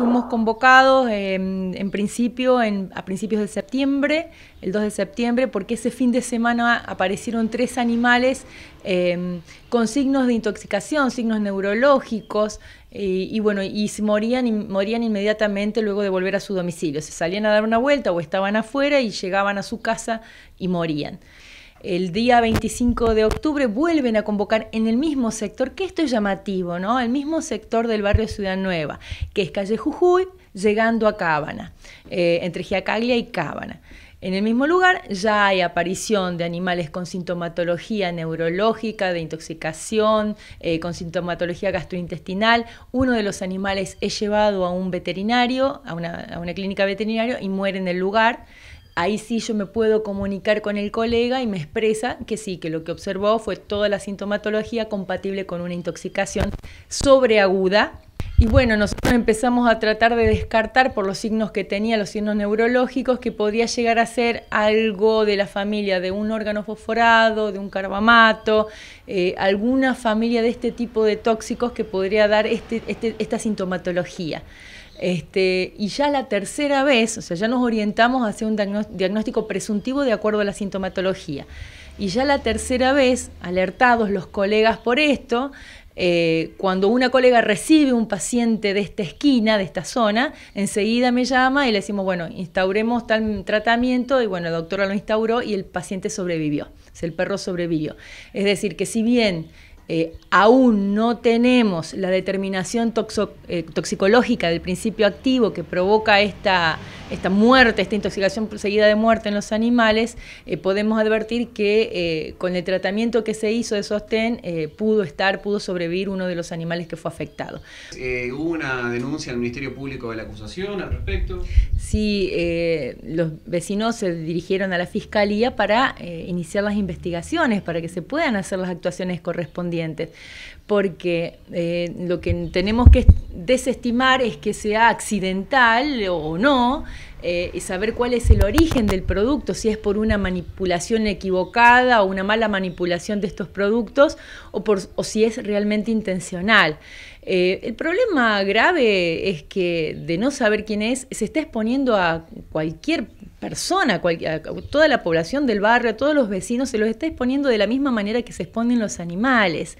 Fuimos convocados eh, en principio, a principios de septiembre, el 2 de septiembre, porque ese fin de semana aparecieron tres animales eh, con signos de intoxicación, signos neurológicos, y bueno, y morían, y morían inmediatamente luego de volver a su domicilio. Se salían a dar una vuelta o estaban afuera y llegaban a su casa y morían el día 25 de octubre vuelven a convocar en el mismo sector, que esto es llamativo, ¿no? El mismo sector del barrio Ciudad Nueva, que es calle Jujuy, llegando a Cábana, eh, entre Giacaglia y Cábana. En el mismo lugar ya hay aparición de animales con sintomatología neurológica, de intoxicación, eh, con sintomatología gastrointestinal. Uno de los animales es llevado a un veterinario, a una, a una clínica veterinaria y muere en el lugar ahí sí yo me puedo comunicar con el colega y me expresa que sí, que lo que observó fue toda la sintomatología compatible con una intoxicación sobreaguda. Y bueno, nosotros empezamos a tratar de descartar por los signos que tenía, los signos neurológicos, que podría llegar a ser algo de la familia de un órgano fosforado, de un carbamato, eh, alguna familia de este tipo de tóxicos que podría dar este, este, esta sintomatología. Este, y ya la tercera vez, o sea, ya nos orientamos hacia un diagnóstico presuntivo de acuerdo a la sintomatología. Y ya la tercera vez, alertados los colegas por esto, eh, cuando una colega recibe un paciente de esta esquina, de esta zona, enseguida me llama y le decimos, bueno, instauremos tal tratamiento y bueno, la doctora lo instauró y el paciente sobrevivió, o sea, el perro sobrevivió. Es decir, que si bien eh, aún no tenemos la determinación eh, toxicológica del principio activo que provoca esta, esta muerte, esta intoxicación seguida de muerte en los animales, eh, podemos advertir que con el tratamiento que se hizo de sostén pudo estar, pudo sobrevivir uno de los animales que fue afectado. ¿Hubo una denuncia al Ministerio Público de la acusación al respecto? Sí, los vecinos se dirigieron a la Fiscalía para iniciar las investigaciones, para que se puedan hacer las actuaciones correspondientes porque eh, lo que tenemos que desestimar es que sea accidental o no eh, saber cuál es el origen del producto, si es por una manipulación equivocada o una mala manipulación de estos productos o, si es realmente intencional. Eh, el problema grave es que de no saber quién es, se está exponiendo a cualquier persona, a toda la población del barrio, a todos los vecinos, se los está exponiendo de la misma manera que se exponen los animales.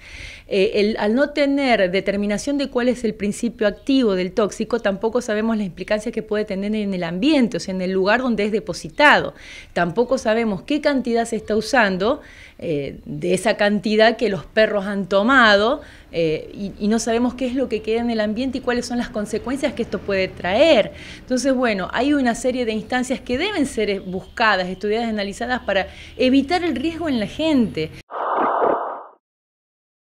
Eh, al no tener determinación de cuál es el principio activo del tóxico, tampoco sabemos la implicancia que puede tener en el ambiente o en el lugar donde es depositado. Tampoco sabemos qué cantidad se está usando eh, de esa cantidad que los perros han tomado eh, y, y, no sabemos qué es lo que queda en el ambiente y cuáles son las consecuencias que esto puede traer. Entonces, bueno, hay una serie de instancias que deben ser buscadas, estudiadas, analizadas para evitar el riesgo en la gente.